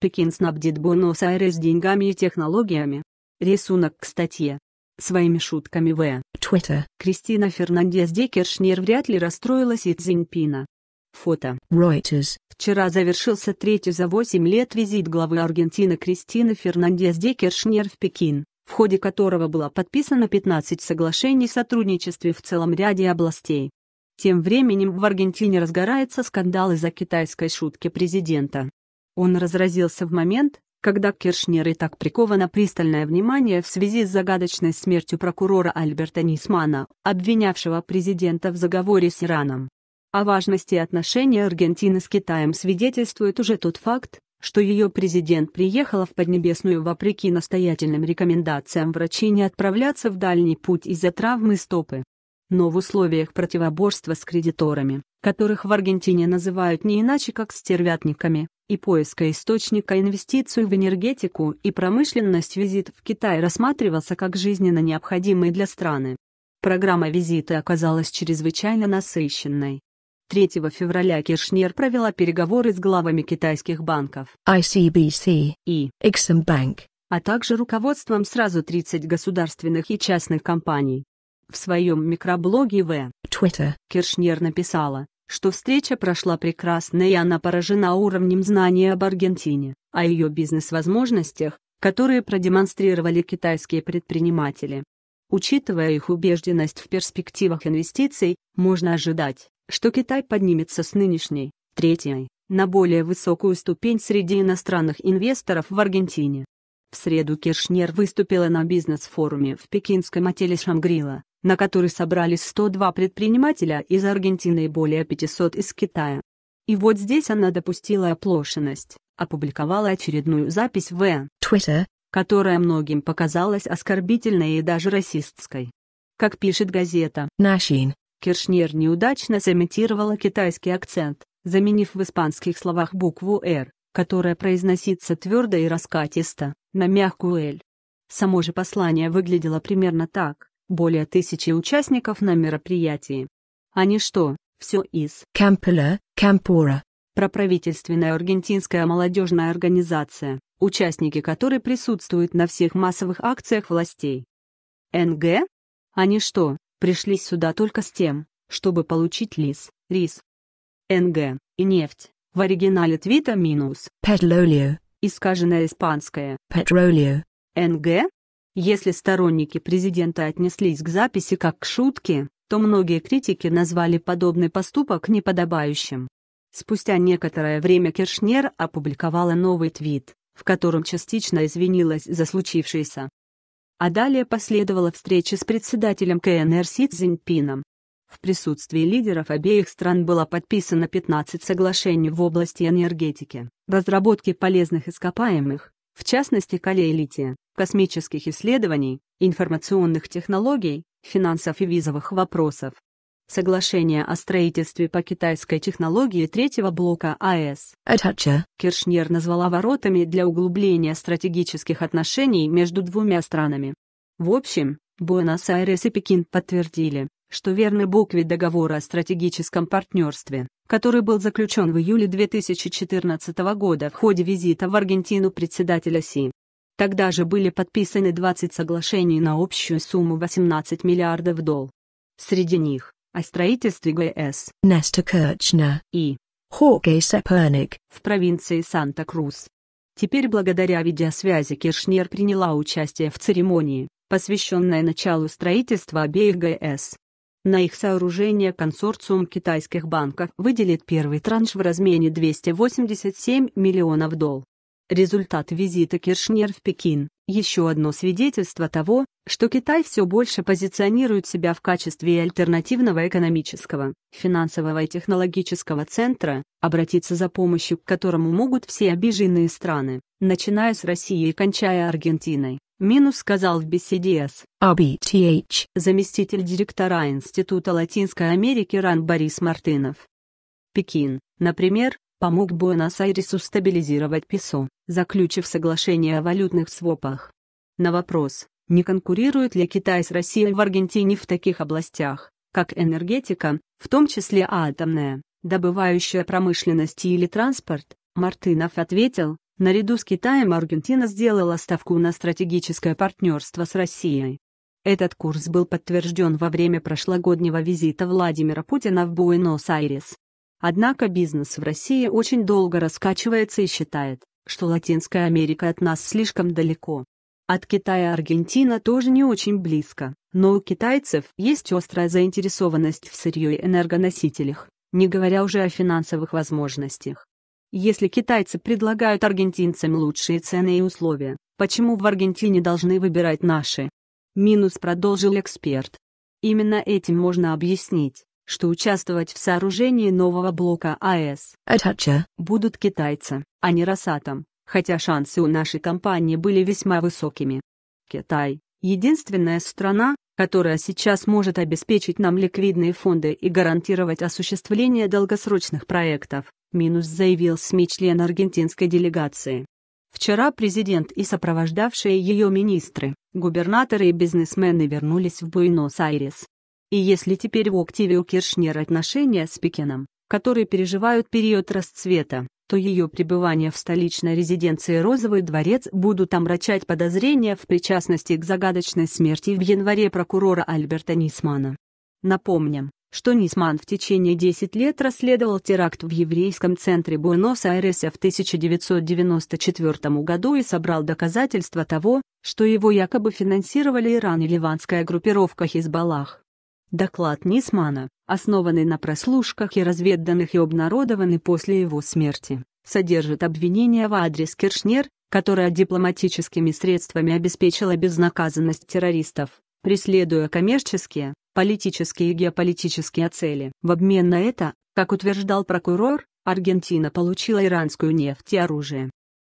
Пекин снабдит Буэнос-Айрес деньгами и технологиями. Рисунок к статье. Своими шутками в Twitter Кристина Фернандес Декершнер вряд ли расстроилась и Цзиньпина. Фото. Reuters. Вчера завершился третий за 8 лет визит главы Аргентины Кристины Фернандес Декершнер в Пекин, в ходе которого было подписано 15 соглашений о сотрудничестве в целом ряде областей. Тем временем в Аргентине разгорается скандал из-за китайской шутки президента. Он разразился в момент, когда к Киршнеры так приковано пристальное внимание в связи с загадочной смертью прокурора Альберта Нисмана, обвинявшего президента в заговоре с Ираном. О важности отношений Аргентины с Китаем свидетельствует уже тот факт, что ее президент приехала в Поднебесную вопреки настоятельным рекомендациям врачей не отправляться в дальний путь из-за травмы стопы. Но в условиях противоборства с кредиторами, которых в Аргентине называют не иначе как стервятниками, и поиска источника инвестиций в энергетику и промышленность визит в Китай рассматривался как жизненно необходимый для страны. Программа визита оказалась чрезвычайно насыщенной. 3 февраля Киршнер провела переговоры с главами китайских банков ICBC и Eximbank, а также руководством сразу 30 государственных и частных компаний. В своем микроблоге в Twitter Киршнер написала, что встреча прошла прекрасно и она поражена уровнем знаний об Аргентине, о ее бизнес-возможностях, которые продемонстрировали китайские предприниматели. Учитывая их убежденность в перспективах инвестиций, можно ожидать, что Китай поднимется с нынешней, третьей, на более высокую ступень среди иностранных инвесторов в Аргентине. В среду Киршнер выступила на бизнес-форуме в пекинском отеле Шамгрила на который собрались 102 предпринимателя из Аргентины и более 500 из Китая. И вот здесь она допустила оплошность, опубликовала очередную запись в Twitter, которая многим показалась оскорбительной и даже расистской. Как пишет газета Нашин, Киршнер неудачно сымитировала китайский акцент, заменив в испанских словах букву «Р», которая произносится твердо и раскатисто, на мягкую «Л». Само же послание выглядело примерно так более тысячи участников на мероприятии. Они что, все из Кампела, Кампура, проправительственная аргентинская молодежная организация, участники которой присутствуют на всех массовых акциях властей. НГ? Они что, пришли сюда только с тем, чтобы получить лис, рис? НГ и нефть. В оригинале твита минус «Petrolio» искаженное испанское «Petrolio». НГ если сторонники президента отнеслись к записи как к шутке, то многие критики назвали подобный поступок неподобающим. Спустя некоторое время Киршнер опубликовала новый твит, в котором частично извинилась за случившееся. А далее последовала встреча с председателем КНР Си Цзиньпином. В присутствии лидеров обеих стран было подписано 15 соглашений в области энергетики, разработки полезных ископаемых, в частности калейлития, космических исследований, информационных технологий, финансов и визовых вопросов. Соглашение о строительстве по китайской технологии третьего блока АЭС Атача. Киршнер назвала воротами для углубления стратегических отношений между двумя странами. В общем, Буэнос-Айрес и Пекин подтвердили, что верны букве договора о стратегическом партнерстве, который был заключен в июле 2014 года в ходе визита в Аргентину председателя СИ. Тогда же были подписаны 20 соглашений на общую сумму 18 миллиардов долл. Среди них о строительстве ГС Неста Керчна и Хорге Сеперник в провинции Санта-Крус. Теперь благодаря видеосвязи Киршнер приняла участие в церемонии, посвященной началу строительства обеих ГС. На их сооружение консорциум китайских банков выделит первый транш в размере 287 миллионов дол. Результат визита Киршнер в Пекин – еще одно свидетельство того, что Китай все больше позиционирует себя в качестве альтернативного экономического, финансового и технологического центра, обратиться за помощью к которому могут все обиженные страны, начиная с России и кончая Аргентиной. Минус сказал в беседе с ABTH. Заместитель директора Института Латинской Америки РАН Борис Мартынов. Пекин, например, помог Буэнос-Айресу стабилизировать ПЕСО, заключив соглашение о валютных свопах. На вопрос, не конкурирует ли Китай с Россией в Аргентине в таких областях, как энергетика, в том числе атомная, добывающая промышленность или транспорт, Мартынов ответил, Наряду с Китаем Аргентина сделала ставку на стратегическое партнерство с Россией. Этот курс был подтвержден во время прошлогоднего визита Владимира Путина в Буэнос-Айрес. Однако бизнес в России очень долго раскачивается и считает, что Латинская Америка от нас слишком далеко. От Китая Аргентина тоже не очень близко, но у китайцев есть острая заинтересованность в сырье и энергоносителях, не говоря уже о финансовых возможностях. Если китайцы предлагают аргентинцам лучшие цены и условия, почему в Аргентине должны выбирать наши? Минус продолжил эксперт. Именно этим можно объяснить, что участвовать в сооружении нового блока АЭС Атача. будут китайцы, а не Росатом, хотя шансы у нашей компании были весьма высокими. Китай – единственная страна, которая сейчас может обеспечить нам ликвидные фонды и гарантировать осуществление долгосрочных проектов минус заявил СМИ член аргентинской делегации. Вчера президент и сопровождавшие ее министры, губернаторы и бизнесмены вернулись в Буэнос-Айрес. И если теперь в активе у Киршнер отношения с Пекином, которые переживают период расцвета, то ее пребывание в столичной резиденции «Розовый дворец» будут омрачать подозрения в причастности к загадочной смерти в январе прокурора Альберта Нисмана. Напомним, что Нисман в течение 10 лет расследовал теракт в еврейском центре Буэнос-Айреса в 1994 году и собрал доказательства того, что его якобы финансировали Иран и ливанская группировка Хизбаллах. Доклад Нисмана, основанный на прослушках и разведданных и обнародованный после его смерти, содержит обвинения в адрес Киршнер, которая дипломатическими средствами обеспечила безнаказанность террористов, преследуя коммерческие, политические и геополитические цели. В обмен на это, как утверждал прокурор, Аргентина получила иранскую нефть и оружие.